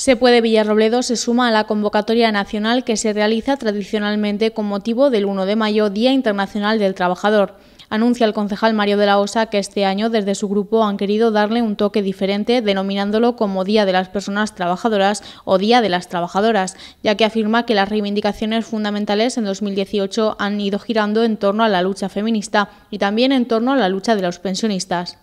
Se puede Villarrobledo se suma a la convocatoria nacional que se realiza tradicionalmente con motivo del 1 de mayo, Día Internacional del Trabajador. Anuncia el concejal Mario de la Osa que este año desde su grupo han querido darle un toque diferente denominándolo como Día de las Personas Trabajadoras o Día de las Trabajadoras, ya que afirma que las reivindicaciones fundamentales en 2018 han ido girando en torno a la lucha feminista y también en torno a la lucha de los pensionistas.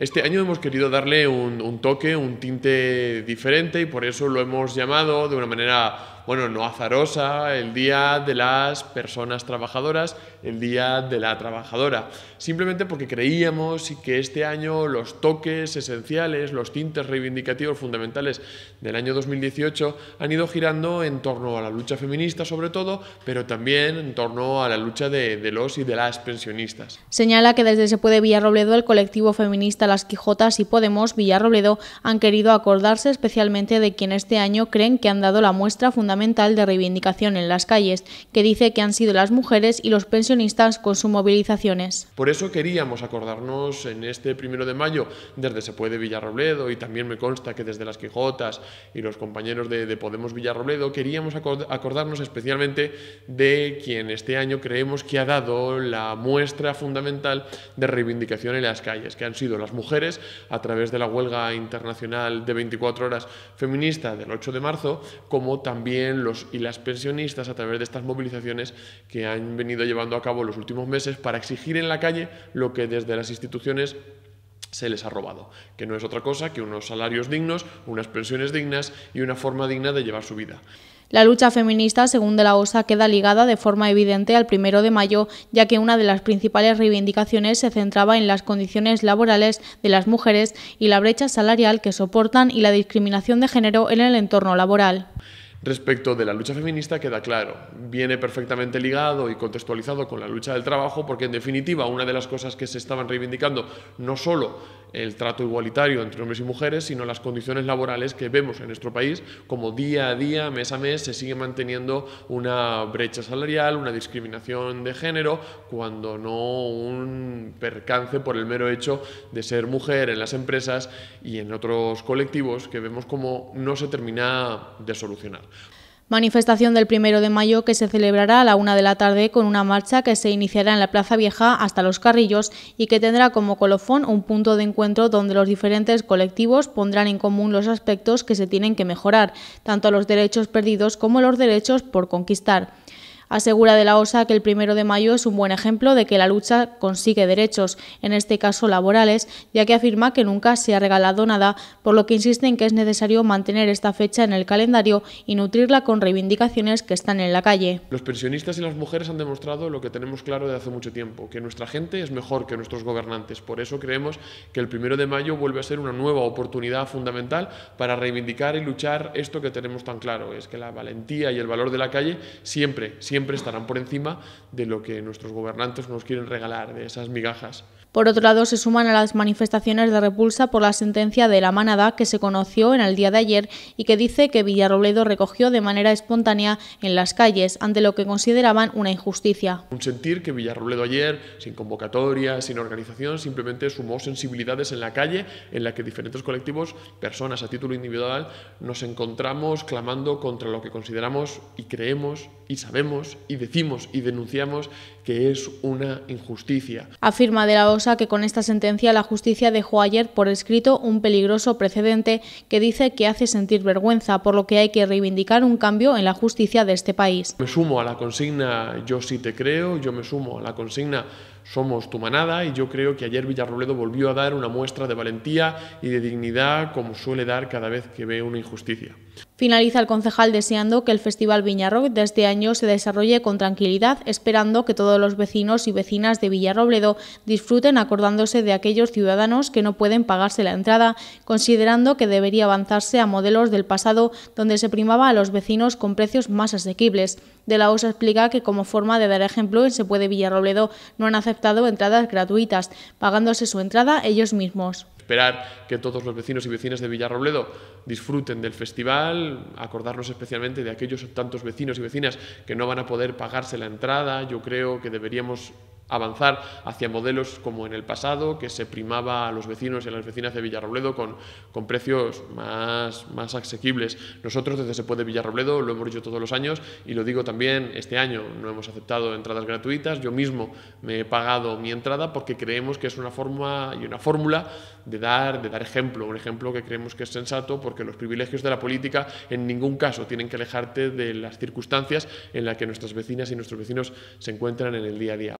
Este año hemos querido darle un, toque, un tinte diferente y por eso lo hemos llamado de una manera bueno, no azarosa, el Día de las Personas Trabajadoras, el Día de la Trabajadora, simplemente porque creíamos que este año los toques esenciales, los tintes reivindicativos fundamentales del año 2018 han ido girando en torno a la lucha feminista sobre todo, pero también en torno a la lucha de, los y de las pensionistas. Señala que desde Se Puede Villarrobledo el colectivo feminista Las Quijotas y Podemos Villarrobledo han querido acordarse especialmente de quien este año creen que han dado la muestra fundamental fundamental de reivindicación en las calles, que dice que han sido las mujeres y los pensionistas con sus movilizaciones. Por eso queríamos acordarnos en este primero de mayo, desde Se puede Villarrobledo, y también me consta que desde las Quijotas y los compañeros de, de Podemos Villarrobledo, queríamos acordarnos especialmente de quien este año creemos que ha dado la muestra fundamental de reivindicación en las calles, que han sido las mujeres a través de la huelga internacional de 24 horas feminista del 8 de marzo, como también los y las pensionistas a través de estas movilizaciones que han venido llevando a cabo los últimos meses para exigir en la calle lo que desde las instituciones se les ha robado, que no es otra cosa que unos salarios dignos, unas pensiones dignas y una forma digna de llevar su vida. La lucha feminista, según de la OSA, queda ligada de forma evidente al primero de mayo, ya que una de las principales reivindicaciones se centraba en las condiciones laborales de las mujeres y la brecha salarial que soportan y la discriminación de género en el entorno laboral. Respecto de la lucha feminista queda claro, viene perfectamente ligado y contextualizado con la lucha del trabajo porque en definitiva una de las cosas que se estaban reivindicando no solo el trato igualitario entre hombres y mujeres, sino las condiciones laborales que vemos en nuestro país, como día a día, mes a mes, se sigue manteniendo una brecha salarial, una discriminación de género, cuando no un percance por el mero hecho de ser mujer en las empresas y en otros colectivos que vemos como no se termina de solucionar. Manifestación del primero de mayo que se celebrará a la una de la tarde con una marcha que se iniciará en la Plaza Vieja hasta Los Carrillos y que tendrá como colofón un punto de encuentro donde los diferentes colectivos pondrán en común los aspectos que se tienen que mejorar, tanto los derechos perdidos como los derechos por conquistar. Asegura de la OSA que el primero de mayo es un buen ejemplo de que la lucha consigue derechos, en este caso laborales, ya que afirma que nunca se ha regalado nada, por lo que insiste en que es necesario mantener esta fecha en el calendario y nutrirla con reivindicaciones que están en la calle. Los pensionistas y las mujeres han demostrado lo que tenemos claro de hace mucho tiempo, que nuestra gente es mejor que nuestros gobernantes. Por eso creemos que el primero de mayo vuelve a ser una nueva oportunidad fundamental para reivindicar y luchar esto que tenemos tan claro, es que la valentía y el valor de la calle siempre, siempre siempre estarán por encima de lo que nuestros gobernantes nos quieren regalar, de esas migajas. Por otro lado, se suman a las manifestaciones de repulsa por la sentencia de la manada que se conoció en el día de ayer y que dice que Villarrobledo recogió de manera espontánea en las calles ante lo que consideraban una injusticia. Un sentir que Villarrobledo ayer, sin convocatoria, sin organización, simplemente sumó sensibilidades en la calle en la que diferentes colectivos, personas a título individual, nos encontramos clamando contra lo que consideramos y creemos y sabemos y decimos y denunciamos que es una injusticia. Afirma de la OSA que con esta sentencia la justicia dejó ayer por escrito un peligroso precedente que dice que hace sentir vergüenza, por lo que hay que reivindicar un cambio en la justicia de este país. Me sumo a la consigna Yo sí te creo, yo me sumo a la consigna Somos tu manada y yo creo que ayer Villarrobledo volvió a dar una muestra de valentía y de dignidad como suele dar cada vez que ve una injusticia. Finaliza el concejal deseando que el Festival Viñarroc de este año se desarrolle con tranquilidad, esperando que todos los vecinos y vecinas de Villarrobledo disfruten acordándose de aquellos ciudadanos que no pueden pagarse la entrada, considerando que debería avanzarse a modelos del pasado donde se primaba a los vecinos con precios más asequibles. De la OSA explica que como forma de dar ejemplo en Se puede Villarrobledo no han aceptado entradas gratuitas, pagándose su entrada ellos mismos esperar que todos los vecinos y vecinas de Villarrobledo disfruten del festival, acordarnos especialmente de aquellos tantos vecinos y vecinas que no van a poder pagarse la entrada. Yo creo que deberíamos avanzar hacia modelos como en el pasado, que se primaba a los vecinos y a las vecinas de Villarrobledo con, con precios más, más asequibles. Nosotros desde Se Puede Villarrobledo lo hemos hecho todos los años y lo digo también este año, no hemos aceptado entradas gratuitas, yo mismo me he pagado mi entrada porque creemos que es una forma y una fórmula de dar, de dar ejemplo, un ejemplo que creemos que es sensato porque los privilegios de la política en ningún caso tienen que alejarte de las circunstancias en las que nuestras vecinas y nuestros vecinos se encuentran en el día a día.